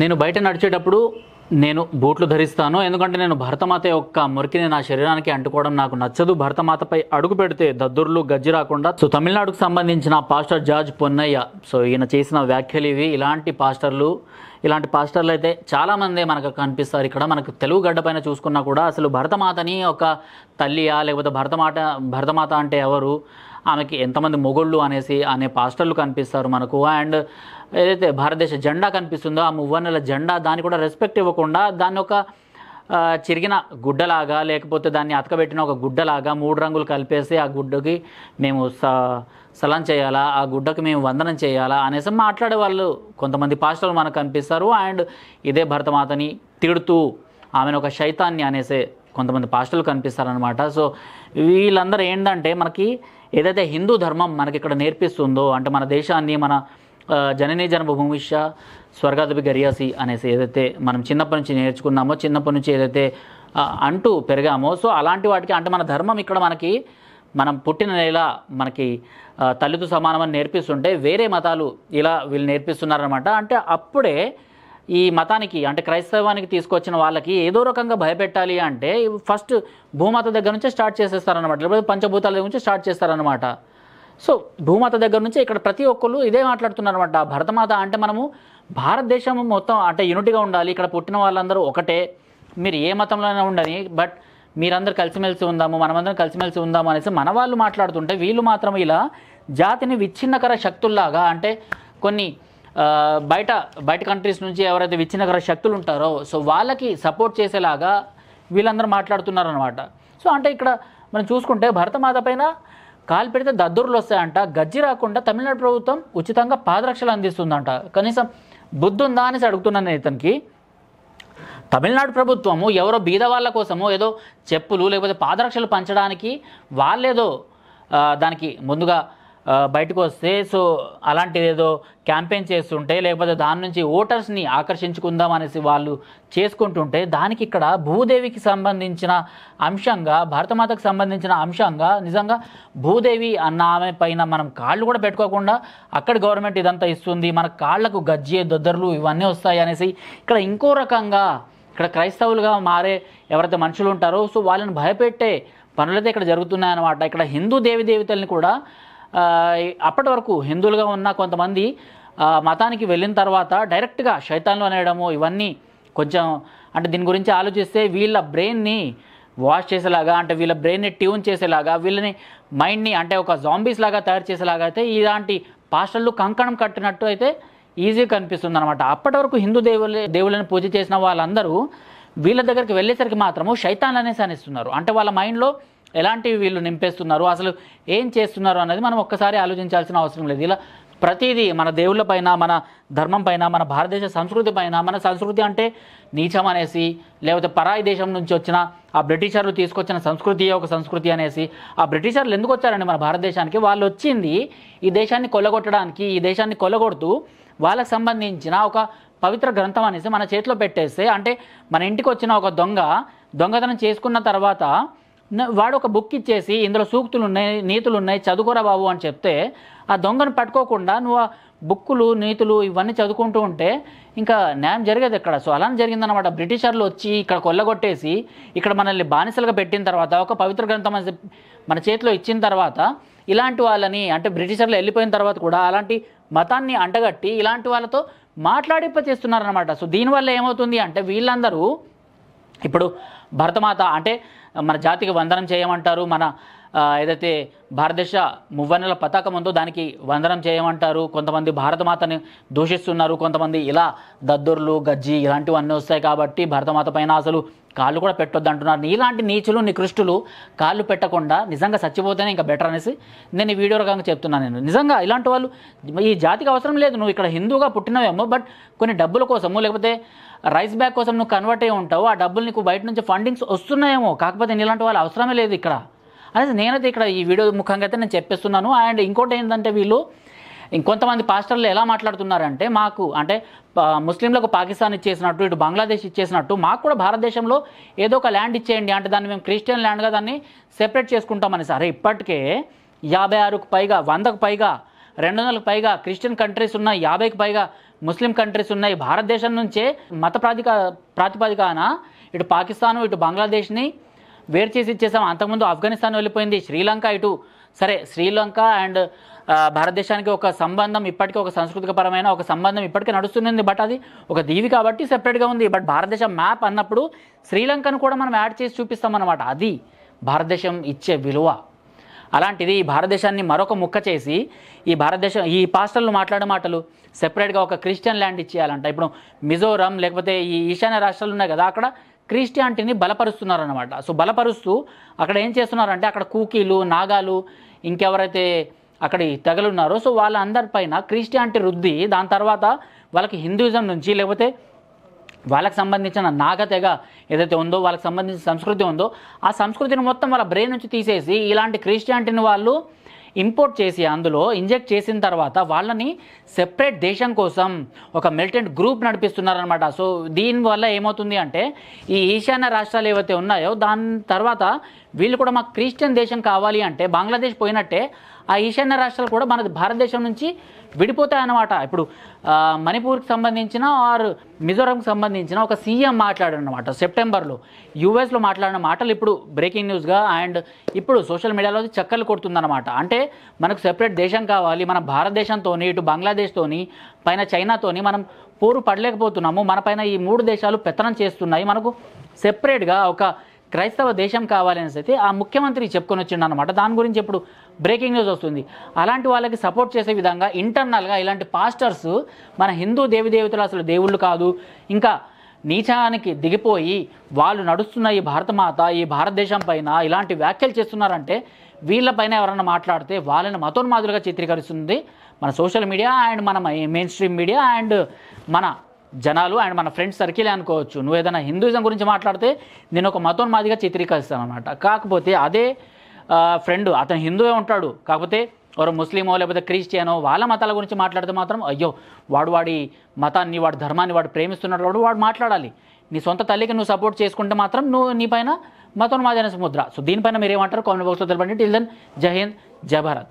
నేను బయట నడిచేటప్పుడు నేను బూట్లు ధరిస్తాను ఎందుకంటే నేను భరతమాత యొక్క మురికిని నా శరీరానికి అంటుకోవడం నాకు నచ్చదు భరతమాతపై అడుగు పెడితే దద్దుర్లు గజ్జి రాకుండా సో తమిళనాడుకు సంబంధించిన పాస్టర్ జార్జ్ పొన్నయ్య సో ఈయన చేసిన వ్యాఖ్యలు ఇవి ఇలాంటి పాస్టర్లు ఇలాంటి పాస్టర్లు అయితే చాలామంది మనకు కనిపిస్తారు ఇక్కడ మనకు తెలుగు పైన చూసుకున్నా కూడా అసలు భరతమాతని ఒక తల్లియా లేకపోతే భరతమాట భరతమాత అంటే ఎవరు ఆమెకి ఎంతమంది మొగుళ్ళు అనేసి అనే పాస్టర్లు కనిపిస్తారు మనకు అండ్ ఏదైతే భారతదేశ జెండా కనిపిస్తుందో ఆ మువ్వన్నెల జెండా దాన్ని కూడా రెస్పెక్ట్ ఇవ్వకుండా దాన్ని ఒక చిరిగిన గుడ్డలాగా లేకపోతే దాన్ని అతకబెట్టిన ఒక గుడ్డలాగా మూడు రంగులు కలిపేసి ఆ గుడ్డకి మేము స సలం చేయాలా ఆ గుడ్డకి మేము వందనం చేయాలా అనేసి మాట్లాడే వాళ్ళు కొంతమంది పాస్టర్లు మనకు కనిపిస్తారు అండ్ ఇదే భరతమాతని తిడుతూ ఆమెను ఒక శైతాన్ని అనేసి కొంతమంది పాస్టర్లు కనిపిస్తారనమాట సో వీళ్ళందరూ ఏంటంటే మనకి ఏదైతే హిందూ ధర్మం మనకి ఇక్కడ నేర్పిస్తుందో అంటే మన దేశాన్ని మన జననీ జన్మభూమిష స్వర్గాధిపి గరియాసి అనేసి ఏదైతే మనం చిన్నప్పటి నుంచి నేర్చుకున్నామో చిన్నప్పటి నుంచి ఏదైతే అంటూ పెరిగామో సో అలాంటి వాటికి అంటే మన ధర్మం ఇక్కడ మనకి మనం పుట్టిన నెల మనకి తల్లితో సమానమని నేర్పిస్తుంటే వేరే మతాలు ఇలా వీళ్ళు నేర్పిస్తున్నారనమాట అంటే అప్పుడే ఈ మతానికి అంటే క్రైస్తవానికి తీసుకొచ్చిన వాళ్ళకి ఏదో రకంగా భయపెట్టాలి అంటే ఫస్ట్ భూమాత దగ్గర నుంచే స్టార్ట్ చేసేస్తారనమాట లేకపోతే పంచభూతాల దగ్గర నుంచి స్టార్ట్ చేస్తారనమాట సో భూమాత దగ్గర నుంచి ఇక్కడ ప్రతి ఒక్కళ్ళు ఇదే మాట్లాడుతున్నారు అనమాట భరతమాత అంటే మనము భారతదేశం మొత్తం అంటే యూనిటీగా ఉండాలి ఇక్కడ పుట్టిన వాళ్ళందరూ ఒకటే మీరు ఏ మతంలోనే ఉండని బట్ మీరందరూ కలిసిమెలిసి ఉందాము మనమందరం కలిసిమెలిసి ఉందాము అనేసి మన వాళ్ళు మాట్లాడుతుంటే వీళ్ళు మాత్రం ఇలా జాతిని విచ్ఛిన్నకర శక్తుల్లాగా అంటే కొన్ని బయట బయట కంట్రీస్ నుంచి ఎవరైతే విచ్ఛిన్నకర శక్తులు ఉంటారో సో వాళ్ళకి సపోర్ట్ చేసేలాగా వీళ్ళందరూ మాట్లాడుతున్నారనమాట సో అంటే ఇక్కడ మనం చూసుకుంటే భరతమాత పైన కాలు పెడితే దద్దురులు వస్తాయంట గజ్జి రాకుండా తమిళనాడు ప్రభుత్వం ఉచితంగా పాదరక్షలు అందిస్తుందంట కనీసం బుద్ధి ఉందా అనేసి అడుగుతున్నాను ఇతనికి తమిళనాడు ప్రభుత్వము ఎవరో బీద వాళ్ళ కోసమో ఏదో చెప్పులు లేకపోతే పాదరక్షలు పంచడానికి వాళ్ళేదో దానికి ముందుగా బయటకు వస్తే సో అలాంటిది ఏదో క్యాంపెయిన్ చేస్తుంటే లేకపోతే దాని నుంచి ఓటర్స్ని ఆకర్షించుకుందాం అనేసి వాళ్ళు చేసుకుంటుంటే దానికి ఇక్కడ భూదేవికి సంబంధించిన అంశంగా భరతమాతకు సంబంధించిన అంశంగా నిజంగా భూదేవి అన్న ఆమె పైన మనం కాళ్ళు కూడా పెట్టుకోకుండా అక్కడ గవర్నమెంట్ ఇదంతా ఇస్తుంది మన కాళ్లకు గజ్జే దొద్దర్లు ఇవన్నీ వస్తాయి అనేసి ఇక్కడ ఇంకో రకంగా ఇక్కడ క్రైస్తవులుగా మారే ఎవరైతే మనుషులు ఉంటారో సో వాళ్ళని భయపెట్టే పనులైతే ఇక్కడ జరుగుతున్నాయన్నమాట ఇక్కడ హిందూ దేవి దేవతల్ని కూడా అప్పటి వరకు హిందువులుగా ఉన్న కొంతమంది మతానికి వెళ్ళిన తర్వాత డైరెక్ట్గా శైతాన్లు అనేయడము ఇవన్నీ కొంచెం అంటే దీని గురించి ఆలోచిస్తే వీళ్ళ బ్రెయిన్ని వాష్ చేసేలాగా అంటే వీళ్ళ బ్రెయిన్ని ట్యూన్ చేసేలాగా వీళ్ళని మైండ్ని అంటే ఒక జాంబీస్ లాగా తయారు చేసేలాగా అయితే ఇలాంటి పాస్టర్లు కంకణం కట్టినట్టు అయితే ఈజీగా కనిపిస్తుంది అనమాట అప్పటి వరకు హిందూ దేవుల దేవుళ్ళని పూజ చేసిన వాళ్ళందరూ వీళ్ళ దగ్గరికి వెళ్ళేసరికి మాత్రము శైతాన్లు అనేసి అనిస్తున్నారు అంటే వాళ్ళ మైండ్లో ఎలాంటివి వీళ్ళు నింపేస్తున్నారు అసలు ఏం చేస్తున్నారు అనేది మనం ఒక్కసారి ఆలోచించాల్సిన అవసరం లేదు ఇలా ప్రతిదీ మన దేవుళ్ళ పైన మన ధర్మం పైన మన భారతదేశ సంస్కృతి పైన మన సంస్కృతి అంటే నీచం అనేసి లేకపోతే పరాయి దేశం నుంచి వచ్చిన ఆ బ్రిటిషర్లు తీసుకొచ్చిన సంస్కృతి ఒక సంస్కృతి అనేసి ఆ బ్రిటిషర్లు ఎందుకు వచ్చారండి మన భారతదేశానికి వాళ్ళు వచ్చింది ఈ దేశాన్ని కొల్లగొట్టడానికి ఈ దేశాన్ని కొల్లగొడుతూ వాళ్ళకు సంబంధించిన ఒక పవిత్ర గ్రంథం అనేసి మన చేతిలో పెట్టేస్తే అంటే మన ఇంటికి వచ్చిన ఒక దొంగ దొంగతనం చేసుకున్న తర్వాత వాడు ఒక బుక్ ఇచ్చేసి ఇందులో సూక్తులు ఉన్నాయి నీతులు ఉన్నాయి చదువుకోరా బాబు అని చెప్తే ఆ దొంగను పట్టుకోకుండా నువ్వు ఆ బుక్కులు నీతులు ఇవన్నీ చదువుకుంటూ ఉంటే ఇంకా న్యాయం జరిగేది ఇక్కడ సో అలానే జరిగిందనమాట బ్రిటిషర్లు వచ్చి ఇక్కడ కొల్లగొట్టేసి ఇక్కడ మనల్ని బానిసలుగా పెట్టిన తర్వాత ఒక పవిత్ర గ్రంథం మన చేతిలో ఇచ్చిన తర్వాత ఇలాంటి వాళ్ళని అంటే బ్రిటిషర్లు వెళ్ళిపోయిన తర్వాత కూడా అలాంటి మతాన్ని అంటగట్టి ఇలాంటి వాళ్ళతో మాట్లాడింపచేస్తున్నారనమాట సో దీనివల్ల ఏమవుతుంది అంటే వీళ్ళందరూ ఇప్పుడు భరతమాత అంటే మన జాతికి వందనం చేయమంటారు మన ఏదైతే భారతదేశ మువ్వన్నెల పతాకం ఉందో దానికి వందనం చేయమంటారు కొంతమంది భారతమాతని దూషిస్తున్నారు కొంతమంది ఇలా దద్దుర్లు గజ్జి ఇలాంటివన్నీ వస్తాయి కాబట్టి భారతమాత పైన అసలు కాళ్ళు కూడా పెట్టొద్దు అంటున్నారు నీలాంటి నీచులు నికృష్టులు కాళ్ళు పెట్టకుండా నిజంగా చచ్చిపోతేనే ఇంకా బెటర్ అనేసి నేను ఈ వీడియో రకంగా చెప్తున్నాను నేను నిజంగా ఇలాంటి వాళ్ళు ఈ జాతికి అవసరం లేదు నువ్వు ఇక్కడ హిందూగా పుట్టినవేమో బట్ కొన్ని డబ్బుల కోసము లేకపోతే రైస్ బ్యాగ్ కోసం నువ్వు కన్వర్ట్ అయ్యి ఉంటావు ఆ డబ్బులు నీకు బయట నుంచి ఫండింగ్స్ వస్తున్నాయేమో కాకపోతే నీలాంటి వాళ్ళు అవసరమే లేదు ఇక్కడ అనేది నేనైతే ఇక్కడ ఈ వీడియో ముఖంగా అయితే నేను చెప్పేస్తున్నాను అండ్ ఇంకోటి ఏంటంటే వీళ్ళు ఇంకొంతమంది పాస్టర్లు ఎలా మాట్లాడుతున్నారంటే మాకు అంటే ముస్లింలకు పాకిస్తాన్ ఇచ్చేసినట్టు ఇటు బంగ్లాదేశ్ ఇచ్చేసినట్టు మాకు కూడా భారతదేశంలో ఏదో ఒక ల్యాండ్ ఇచ్చేయండి అంటే దాన్ని మేము క్రిస్టియన్ ల్యాండ్గా దాన్ని సెపరేట్ చేసుకుంటామని సరే ఇప్పటికే యాభై ఆరుకు పైగా వందకు పైగా రెండు వందలకు పైగా క్రిస్టియన్ కంట్రీస్ ఉన్న యాభైకి పైగా ముస్లిం కంట్రీస్ ఉన్నాయి భారతదేశం నుంచే మత ప్రాతిక ప్రాతిపదికాన ఇటు పాకిస్తాను ఇటు బంగ్లాదేశ్ని వేరు చేసి ఇచ్చేసాం అంతకుముందు ఆఫ్ఘనిస్తాన్ వెళ్ళిపోయింది శ్రీలంక ఇటు సరే శ్రీలంక అండ్ భారతదేశానికి ఒక సంబంధం ఇప్పటికీ ఒక పరమైన ఒక సంబంధం ఇప్పటికీ నడుస్తుంది బట్ అది ఒక దీవి కాబట్టి సెపరేట్గా ఉంది బట్ భారతదేశం మ్యాప్ అన్నప్పుడు శ్రీలంకను కూడా మనం యాడ్ చేసి చూపిస్తాం అన్నమాట అది భారతదేశం ఇచ్చే విలువ అలాంటిది ఈ భారతదేశాన్ని మరొక ముక్క చేసి ఈ భారతదేశం ఈ పాస్టర్లు మాట్లాడే మాటలు సెపరేట్గా ఒక క్రిస్టియన్ ల్యాండ్ ఇచ్చేయాలంట ఇప్పుడు మిజోరం లేకపోతే ఈ ఈశాన్య రాష్ట్రాలు ఉన్నాయి కదా అక్కడ క్రిస్టియానిటీని బలపరుస్తున్నారనమాట సో బలపరుస్తూ అక్కడ ఏం చేస్తున్నారంటే అక్కడ కూకీలు నాగాలు ఇంకెవరైతే అక్కడ తగలున్నారో సో వాళ్ళందరిపైన క్రిస్టియానిటీ రుద్ది దాని తర్వాత వాళ్ళకి హిందూయిజం నుంచి లేకపోతే వాళ్ళకి సంబంధించిన నాగతెగ ఏదైతే ఉందో వాళ్ళకి సంబంధించిన సంస్కృతి ఉందో ఆ సంస్కృతిని మొత్తం వాళ్ళ బ్రెయిన్ నుంచి తీసేసి ఇలాంటి క్రిస్టియానిటీని వాళ్ళు ఇంపోర్ట్ చేసి అందులో ఇంజెక్ట్ చేసిన తర్వాత వాళ్ళని సెపరేట్ దేశం కోసం ఒక మిలిటెంట్ గ్రూప్ నడిపిస్తున్నారనమాట సో దీనివల్ల ఏమవుతుంది అంటే ఈ ఈశాన్య రాష్ట్రాలు ఏవైతే ఉన్నాయో దాని తర్వాత వీళ్ళు కూడా మాకు క్రిస్టియన్ దేశం కావాలి అంటే బంగ్లాదేశ్ పోయినట్టే ఆ ఈశాన్య రాష్ట్రాలు కూడా మన భారతదేశం నుంచి విడిపోతాయన్నమాట ఇప్పుడు మణిపూర్కి సంబంధించిన ఆర్ మిజోరంకి సంబంధించిన ఒక సీఎం మాట్లాడారనమాట సెప్టెంబర్లో యూఎస్లో మాట్లాడిన మాటలు ఇప్పుడు బ్రేకింగ్ న్యూస్గా అండ్ ఇప్పుడు సోషల్ మీడియాలో చక్కర్లు కొడుతుందన్నమాట అంటే మనకు సెపరేట్ దేశం కావాలి మన భారతదేశంతో ఇటు బంగ్లాదేశ్తోని పైన చైనాతోని మనం పోరు పడలేకపోతున్నాము మన పైన ఈ మూడు దేశాలు పెత్తనం చేస్తున్నాయి మనకు సెపరేట్గా ఒక క్రైస్తవ దేశం కావాలనేసి అయితే ఆ ముఖ్యమంత్రి చెప్పుకొని వచ్చిండు అనమాట దాని గురించి ఇప్పుడు బ్రేకింగ్ న్యూస్ వస్తుంది అలాంటి వాళ్ళకి సపోర్ట్ చేసే విధంగా ఇంటర్నల్గా ఇలాంటి పాస్టర్స్ మన హిందూ దేవతలు అసలు దేవుళ్ళు కాదు ఇంకా నీచానికి దిగిపోయి వాళ్ళు నడుస్తున్న ఈ భారతమాత ఈ భారతదేశం పైన ఇలాంటి వ్యాఖ్యలు చేస్తున్నారంటే వీళ్ళపైన ఎవరైనా మాట్లాడితే వాళ్ళని మతోన్మాదులుగా చిత్రీకరిస్తుంది మన సోషల్ మీడియా అండ్ మన మెయిన్ స్ట్రీమ్ మీడియా అండ్ మన జనాలు అండ్ మన ఫ్రెండ్స్ సర్కిల్ అనుకోవచ్చు నువ్వు ఏదైనా హిందూయిజం గురించి మాట్లాడితే నేను ఒక మతోన్మాదిగా చిత్రీకరిస్తాను అనమాట కాకపోతే అదే ఫ్రెండ్ అతను హిందువే ఉంటాడు కాకపోతే వారు ముస్లిమో లేకపోతే క్రిస్టియనో వాళ్ళ మతాల గురించి మాట్లాడితే మాత్రం అయ్యో వాడు వాడి మతాన్ని వాడి ధర్మాన్ని వాడు ప్రేమిస్తున్నాడు వాడు వాడు మాట్లాడాలి నీ సొంత తల్లికి నువ్వు సపోర్ట్ చేసుకుంటే మాత్రం నువ్వు నీ పైన మతం మతోన్మాదైన సముద్ర సో దీనిపైన మీరేమంటారు కామెంట్ బాక్స్లో తెలపండి టిల్ దెన్ జై హింద్ జై భారత్